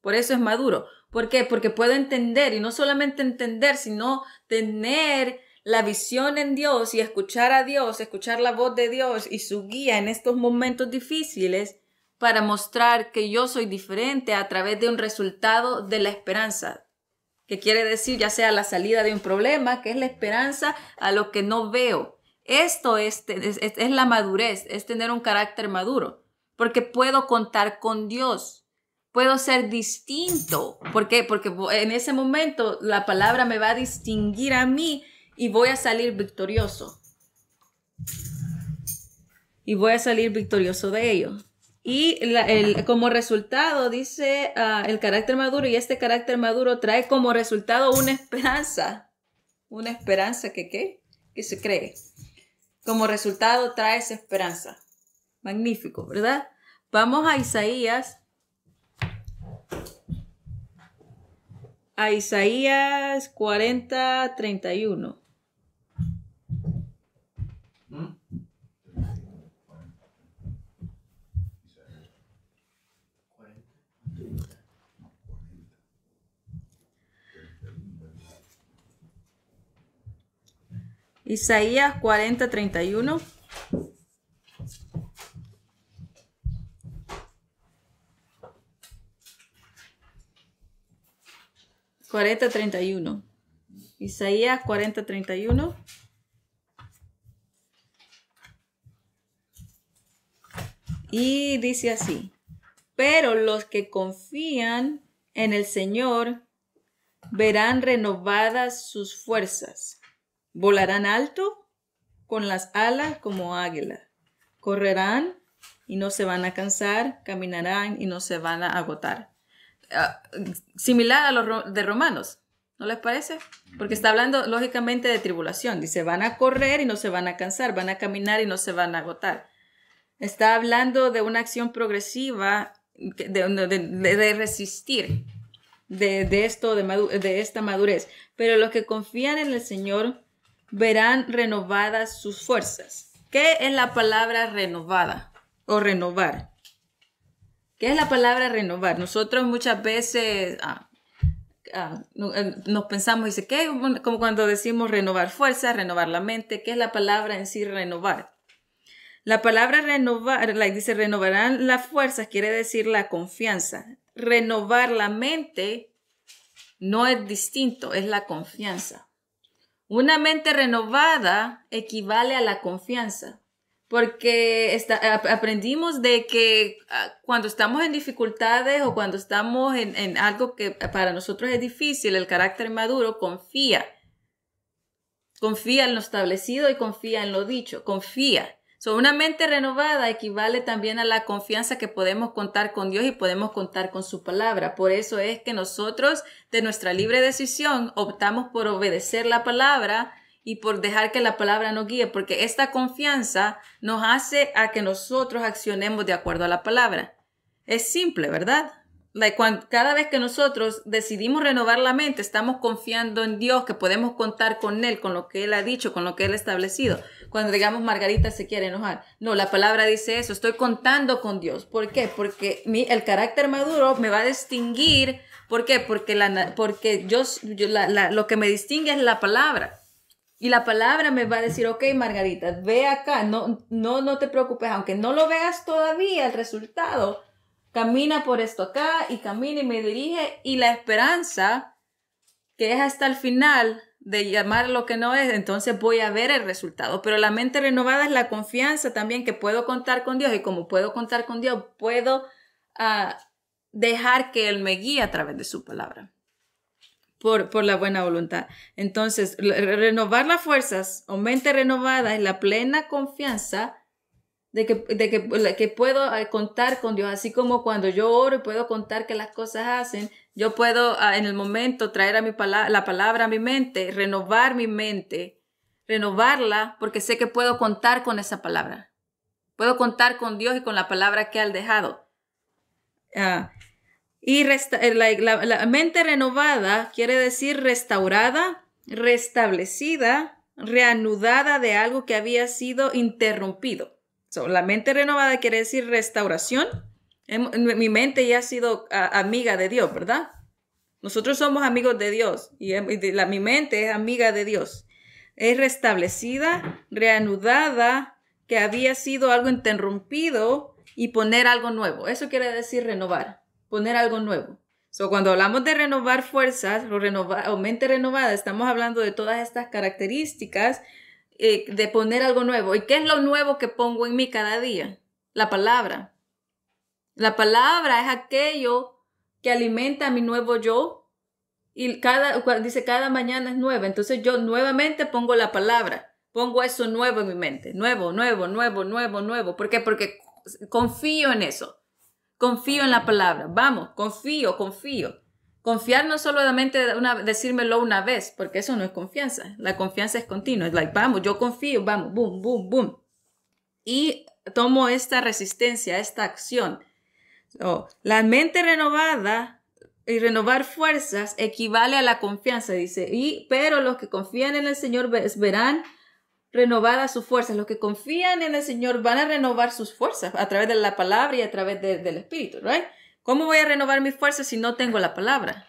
Por eso es maduro. ¿Por qué? Porque puedo entender y no solamente entender, sino tener la visión en Dios y escuchar a Dios, escuchar la voz de Dios y su guía en estos momentos difíciles para mostrar que yo soy diferente a través de un resultado de la esperanza, que quiere decir ya sea la salida de un problema, que es la esperanza a lo que no veo. Esto es, es la madurez, es tener un carácter maduro, porque puedo contar con Dios, puedo ser distinto. ¿Por qué? Porque en ese momento la palabra me va a distinguir a mí y voy a salir victorioso. Y voy a salir victorioso de ello. Y como resultado, dice ah, el carácter maduro, y este carácter maduro trae como resultado una esperanza. Una esperanza que qué? Que se cree. Como resultado trae esa esperanza. Magnífico, ¿verdad? Vamos a Isaías. A Isaías 40, 31. Isaías 40, 31. Cuarenta treinta y uno. Isaías cuarenta treinta y uno. Y dice así, pero los que confían en el Señor verán renovadas sus fuerzas Volarán alto con las alas como águila. Correrán y no se van a cansar, caminarán y no se van a agotar. Ah, similar a los de Romanos, ¿no les parece? Porque está hablando lógicamente de tribulación. Dice, van a correr y no se van a cansar, van a caminar y no se van a agotar. Está hablando de una acción progresiva de, resistir de, esto, de, esta madurez. Pero los que confían en el Señor verán renovadas sus fuerzas. ¿Qué es la palabra renovada o renovar? ¿Qué es la palabra renovar? Nosotros muchas veces ah, ah, eh, nos pensamos, dice, ¿qué? Como cuando decimos renovar fuerzas, renovar la mente, ¿qué es la palabra en sí renovar? La palabra renovar, dice renovarán las fuerzas, quiere decir la confianza. Renovar la mente no es distinto, es la confianza. Una mente renovada equivale a la confianza, porque aprendimos de que ah, cuando estamos en dificultades o cuando estamos en algo que para nosotros es difícil, el carácter maduro confía. Confía en lo establecido y confía en lo dicho, confía una mente renovada equivale también a la confianza que podemos contar con Dios y podemos contar con su palabra. Por eso es que nosotros, de nuestra libre decisión, optamos por obedecer la palabra y por dejar que la palabra nos guíe, porque esta confianza nos hace a que nosotros accionemos de acuerdo a la palabra. Es simple, ¿verdad? cada vez que nosotros decidimos renovar la mente, estamos confiando en Dios, que podemos contar con Él, con lo que Él ha dicho, con lo que Él ha establecido. Cuando digamos, Margarita se quiere enojar. No, la palabra dice eso, estoy contando con Dios. ¿Por qué? Porque mi, el carácter maduro me va a distinguir. ¿Por qué? Porque, la, porque yo, yo lo que me distingue es la palabra. Y la palabra me va a decir, ok, Margarita, ve acá, no, no, no te preocupes, aunque no lo veas todavía el resultado, camina por esto acá y camina y me dirige y la esperanza que es hasta el final de llamar lo que no es, entonces voy a ver el resultado. Pero la mente renovada es la confianza también que puedo contar con Dios y como puedo contar con Dios, puedo ah, dejar que Él me guíe a través de su palabra. Por, por, la buena voluntad. Entonces, renovar las fuerzas o mente renovada es la plena confianza de que, puedo eh, contar con Dios, así como cuando yo oro y puedo contar que las cosas hacen, yo puedo ah, en el momento traer a mi la palabra a mi mente, renovar mi mente, renovarla, porque sé que puedo contar con esa palabra. Puedo contar con Dios y con la palabra que ha dejado. Ah, y eh, la mente renovada quiere decir restaurada, restablecida, reanudada de algo que había sido interrumpido. So, la mente renovada quiere decir restauración. Em, mi mente ya ha sido amiga de Dios, ¿verdad? Nosotros somos amigos de Dios y, em, la, mi mente es amiga de Dios. Es restablecida, reanudada, que había sido algo interrumpido y poner algo nuevo. Eso quiere decir renovar, poner algo nuevo. cuando hablamos de renovar fuerzas o, renovar, o mente renovada, estamos hablando de todas estas características eh, de poner algo nuevo. ¿Y qué es lo nuevo que pongo en mí cada día? La palabra. La palabra es aquello que alimenta a mi nuevo yo. Y cada, dice, cada mañana es nueva. Entonces yo nuevamente pongo la palabra. Pongo eso nuevo en mi mente. Nuevo, nuevo, nuevo, nuevo, nuevo. ¿Por Porque confío en eso. Confío en la palabra. Vamos, confío, confío. Confiar no solamente una, decírmelo una vez, porque eso no es confianza. La confianza es continua. Es like, vamos, yo confío, vamos, boom, boom, boom. Y tomo esta resistencia, esta acción. la mente renovada y renovar fuerzas equivale a la confianza, dice. Y, pero los que confían en el Señor verán renovadas sus fuerzas. Los que confían en el Señor van a renovar sus fuerzas a través de la palabra y a través del Espíritu, ¿right? ¿Cómo voy a renovar mis fuerzas si no tengo la palabra?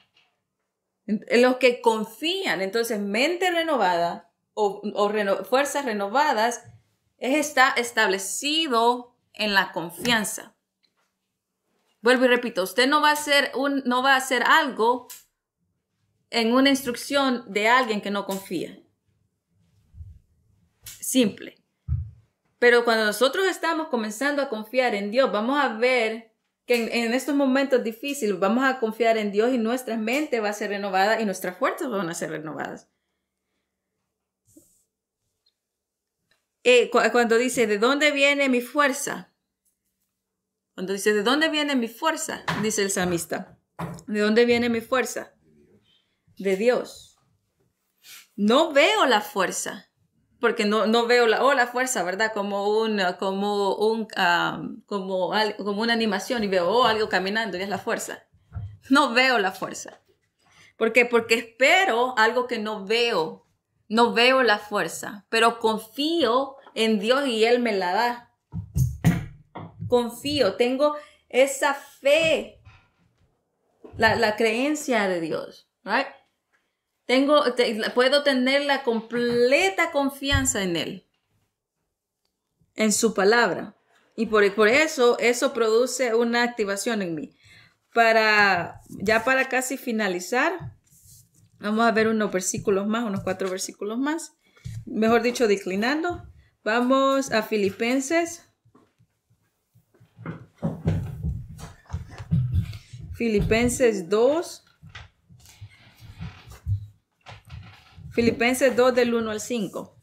Los que confían, entonces mente renovada o, fuerzas renovadas está establecido en la confianza. Vuelvo y repito, usted no va a hacer, no va a hacer algo en una instrucción de alguien que no confía. Simple. Pero cuando nosotros estamos comenzando a confiar en Dios, vamos a ver que en, estos momentos difíciles vamos a confiar en Dios y nuestra mente va a ser renovada y nuestras fuerzas van a ser renovadas. Eh, cuando dice, ¿de dónde viene mi fuerza? Cuando dice, ¿de dónde viene mi fuerza? Dice el samista. ¿De dónde viene mi fuerza? De Dios. No veo la fuerza porque no, no veo la, oh, la fuerza, ¿verdad? Como, una, ah, como, un, ah, como, como una animación y veo oh, algo caminando y es la fuerza. No veo la fuerza. ¿Por qué? Porque espero algo que no veo. No veo la fuerza, pero confío en Dios y Él me la da. Confío, tengo esa fe, la, la creencia de Dios, ¿right? puedo tener la completa confianza en Él, en su palabra. Y por, eso, eso produce una activación en mí. Para, ya para casi finalizar, vamos a ver unos versículos más, unos cuatro versículos más. Mejor dicho, declinando. Vamos a Filipenses. Filipenses 2, Filipenses 2 del 1 al 5.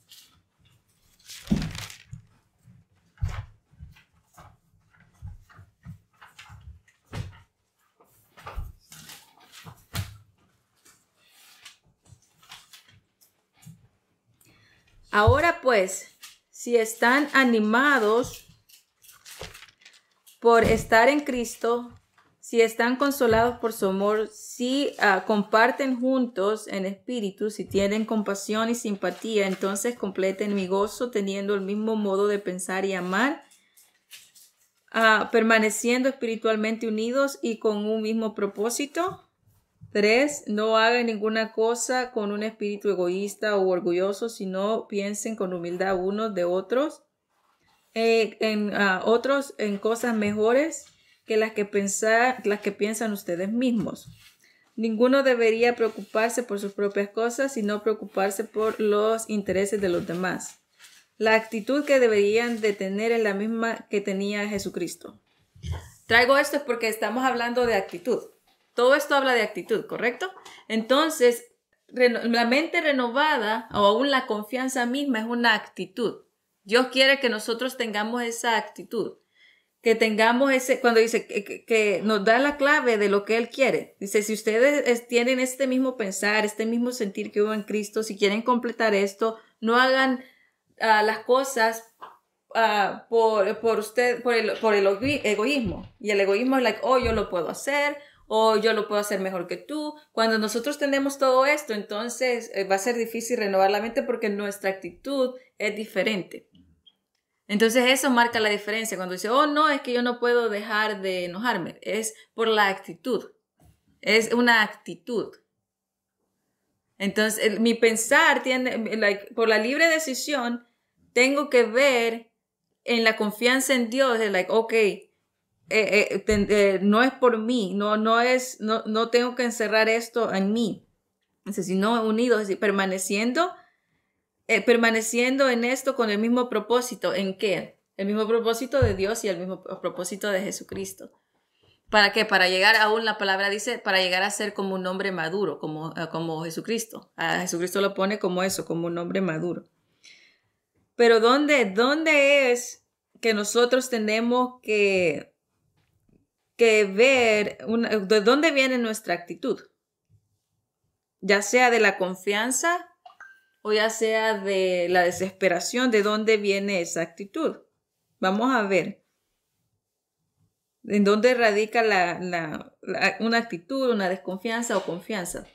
Ahora pues, si están animados por estar en Cristo, si están consolados por su amor, si ah, comparten juntos en espíritu, si tienen compasión y simpatía, entonces completen mi gozo teniendo el mismo modo de pensar y amar, ah, permaneciendo espiritualmente unidos y con un mismo propósito. Tres, no hagan ninguna cosa con un espíritu egoísta o orgulloso, sino piensen con humildad unos de otros, eh, en ah, otros en cosas mejores que las que, pensar, las que piensan ustedes mismos. Ninguno debería preocuparse por sus propias cosas, sino preocuparse por los intereses de los demás. La actitud que deberían de tener es la misma que tenía Jesucristo. Traigo esto porque estamos hablando de actitud. Todo esto habla de actitud, ¿correcto? Entonces, la mente renovada o aún la confianza misma es una actitud. Dios quiere que nosotros tengamos esa actitud que tengamos ese, cuando dice que, nos da la clave de lo que Él quiere. Dice, si ustedes tienen este mismo pensar, este mismo sentir que hubo en Cristo, si quieren completar esto, no hagan ah, las cosas ah, por, usted, por el, egoísmo. Y el egoísmo es like, oh, yo lo puedo hacer, o oh, yo lo puedo hacer mejor que tú. Cuando nosotros tenemos todo esto, entonces eh, va a ser difícil renovar la mente porque nuestra actitud es diferente. Entonces eso marca la diferencia. Cuando dice, oh, no, es que yo no puedo dejar de enojarme. Es por la actitud. Es una actitud. Entonces, mi pensar tiene, por la libre decisión, tengo que ver en la confianza en Dios, de like, ok, eh, eh, eh, no es por mí, no, no es, no, tengo que encerrar esto en mí. Entonces, no unidos, permaneciendo eh, permaneciendo en esto con el mismo propósito. ¿En qué? El mismo propósito de Dios y el mismo propósito de Jesucristo. ¿Para qué? Para llegar aún, la palabra dice, para llegar a ser como un hombre maduro, como, eh, como Jesucristo. A Jesucristo lo pone como eso, como un hombre maduro. Pero ¿dónde, dónde es que nosotros tenemos que, que ver de dónde viene nuestra actitud? Ya sea de la confianza o ya sea de la desesperación, de dónde viene esa actitud. Vamos a ver en dónde radica una actitud, una desconfianza o confianza.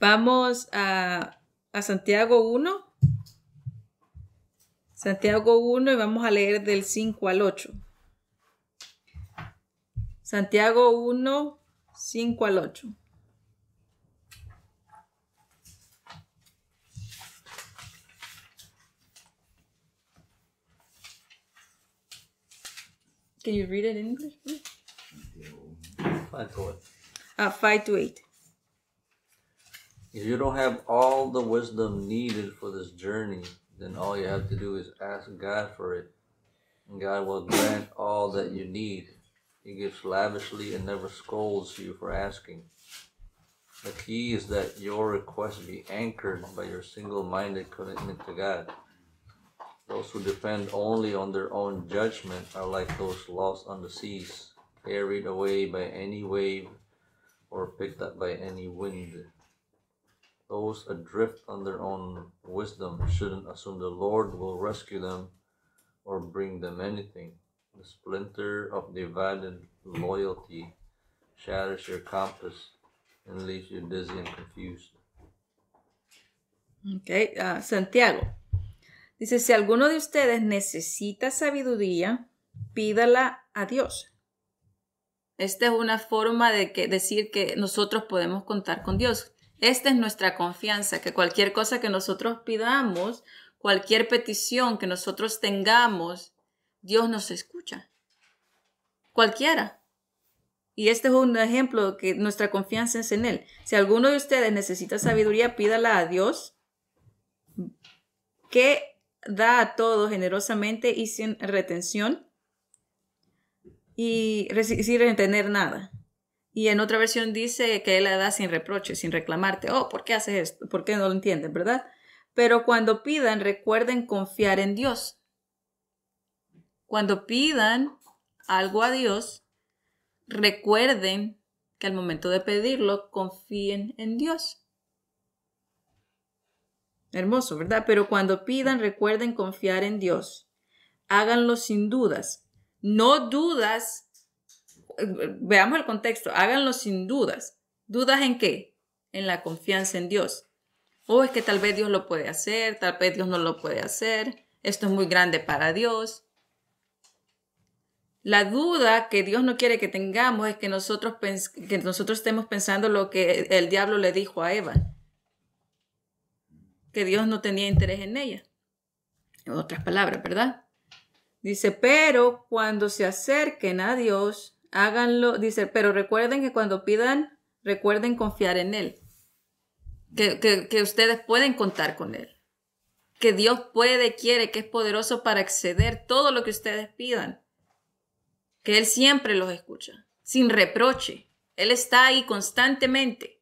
Vamos a, a Santiago 1. Santiago 1 y vamos a leer del 5 al 8. Santiago 1, 5 al 8. Can you read it in English? Five to eight. Uh, five to eight. If you don't have all the wisdom needed for this journey, then all you have to do is ask God for it. And God will grant all that you need. He gives lavishly and never scolds you for asking. The key is that your request be anchored by your single minded commitment to God. Those who depend only on their own judgment are like those lost on the seas, carried away by any wave or picked up by any wind. Those adrift on their own wisdom shouldn't assume the Lord will rescue them or bring them anything. The splinter of divided loyalty shatters your compass and leaves you dizzy and confused. Okay, uh, Santiago. Dice, si alguno de ustedes necesita sabiduría, pídala a Dios. Esta es una forma de que, decir que nosotros podemos contar con Dios. Esta es nuestra confianza, que cualquier cosa que nosotros pidamos, cualquier petición que nosotros tengamos, Dios nos escucha. Cualquiera. Y este es un ejemplo que nuestra confianza es en Él. Si alguno de ustedes necesita sabiduría, pídala a Dios, que da a todo generosamente y sin retención y sin retener nada. Y en otra versión dice que él la da sin reproche, sin reclamarte. Oh, ¿por qué haces esto? ¿Por qué no lo entienden, verdad? Pero cuando pidan, recuerden confiar en Dios. Cuando pidan algo a Dios, recuerden que al momento de pedirlo, confíen en Dios. Hermoso, ¿verdad? Pero cuando pidan, recuerden confiar en Dios. Háganlo sin dudas. No dudas. Veamos el contexto. Háganlo sin dudas. ¿Dudas en qué? En la confianza en Dios. O oh, es que tal vez Dios lo puede hacer, tal vez Dios no lo puede hacer. Esto es muy grande para Dios. La duda que Dios no quiere que tengamos es que nosotros, que nosotros estemos pensando lo que el diablo le dijo a Eva que Dios no tenía interés en ella. En otras palabras, ¿verdad? Dice, pero cuando se acerquen a Dios, háganlo, dice, pero recuerden que cuando pidan, recuerden confiar en Él, que, ustedes pueden contar con Él, que Dios puede, quiere, que es poderoso para acceder todo lo que ustedes pidan, que Él siempre los escucha, sin reproche, Él está ahí constantemente.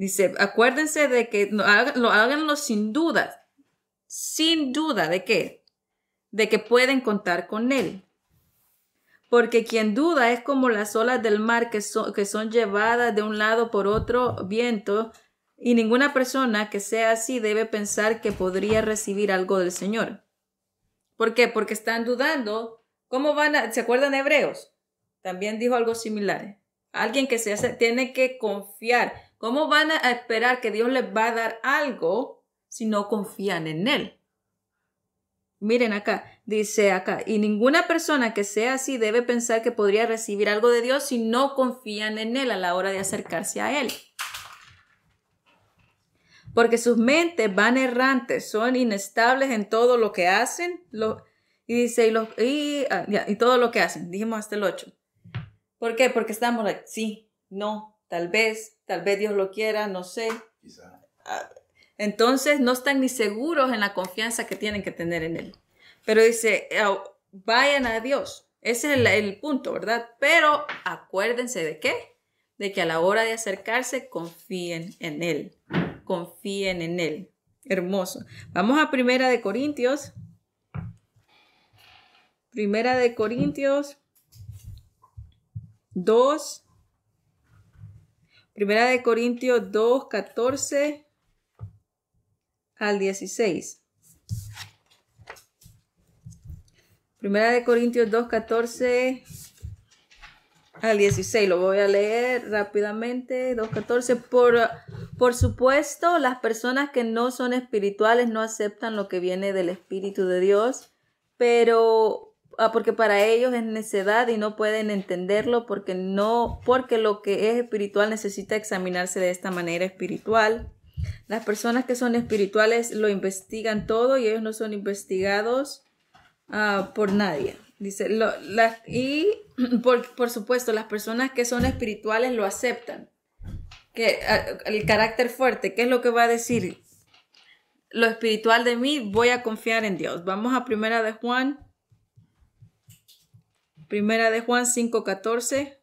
Dice, acuérdense de que lo, lo háganlo sin duda, sin duda de qué, de que pueden contar con él. Porque quien duda es como las olas del mar que, que son llevadas de un lado por otro viento, y ninguna persona que sea así debe pensar que podría recibir algo del Señor. ¿Por qué? Porque están dudando. ¿Cómo van a, ¿Se acuerdan Hebreos? También dijo algo similar. Alguien que se hace, tiene que confiar ¿Cómo van a esperar que Dios les va a dar algo si no confían en Él? Miren acá, dice acá, y ninguna persona que sea así debe pensar que podría recibir algo de Dios si no confían en Él a la hora de acercarse a Él. Porque sus mentes van errantes, son inestables en todo lo que hacen. Lo, y dice, y, ah, y, todo lo que hacen, dijimos hasta el 8. ¿Por qué? Porque estamos así. sí, no, Tal vez, tal vez Dios lo quiera, no sé. Ah, entonces no están ni seguros en la confianza que tienen que tener en Él. Pero dice, eh, oh, vayan a Dios. Ese es el, punto, ¿verdad? Pero acuérdense de qué? De que a la hora de acercarse confíen en Él. Confíen en Él. Hermoso. Vamos a Primera de Corintios. Primera de Corintios 2. Primera de Corintios 2, 14 al 16. Primera de Corintios 2, 14 al 16. Lo voy a leer rápidamente. 2.14. Por, por supuesto, las personas que no son espirituales no aceptan lo que viene del Espíritu de Dios, pero Ah, porque para ellos es necedad y no pueden entenderlo porque no, porque lo que es espiritual necesita examinarse de esta manera espiritual. Las personas que son espirituales lo investigan todo y ellos no son investigados ah, por nadie. Dice, y por, supuesto, las personas que son espirituales lo aceptan. Que, ah, el carácter fuerte, ¿qué es lo que va a decir? Lo espiritual de mí, voy a confiar en Dios. Vamos a primera de Juan Primera de Juan 5.14.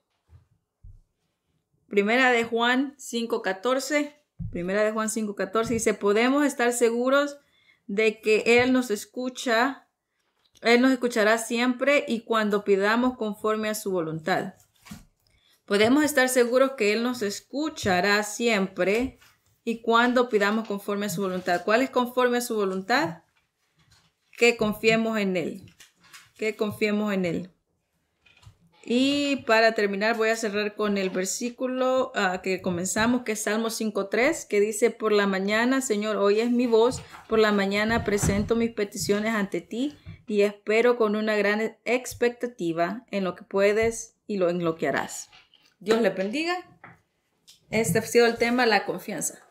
Primera de Juan 5.14. Primera de Juan 5.14 dice, podemos estar seguros de que Él nos escucha, Él nos escuchará siempre y cuando pidamos conforme a su voluntad. Podemos estar seguros que Él nos escuchará siempre y cuando pidamos conforme a su voluntad. ¿Cuál es conforme a su voluntad? Que confiemos en Él. Que confiemos en Él. Y para terminar voy a cerrar con el versículo ah, que comenzamos, que es Salmo 5.3, que dice, por la mañana, Señor, hoy mi voz, por la mañana presento mis peticiones ante ti y espero con una gran expectativa en lo que puedes y lo, en lo que harás. Dios le bendiga. Este ha sido el tema, la confianza.